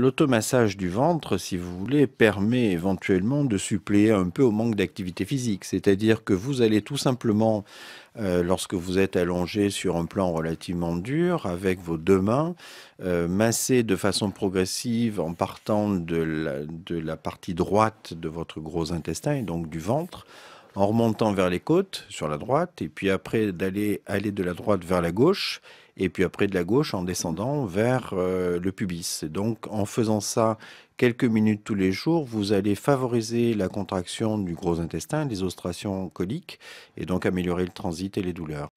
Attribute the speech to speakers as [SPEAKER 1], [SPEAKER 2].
[SPEAKER 1] l'automassage du ventre, si vous voulez, permet éventuellement de suppléer un peu au manque d'activité physique. C'est-à-dire que vous allez tout simplement, euh, lorsque vous êtes allongé sur un plan relativement dur, avec vos deux mains, euh, masser de façon progressive en partant de la, de la partie droite de votre gros intestin et donc du ventre en remontant vers les côtes sur la droite, et puis après d'aller aller de la droite vers la gauche, et puis après de la gauche en descendant vers euh, le pubis. Donc en faisant ça quelques minutes tous les jours, vous allez favoriser la contraction du gros intestin, les ostrations coliques, et donc améliorer le transit et les douleurs.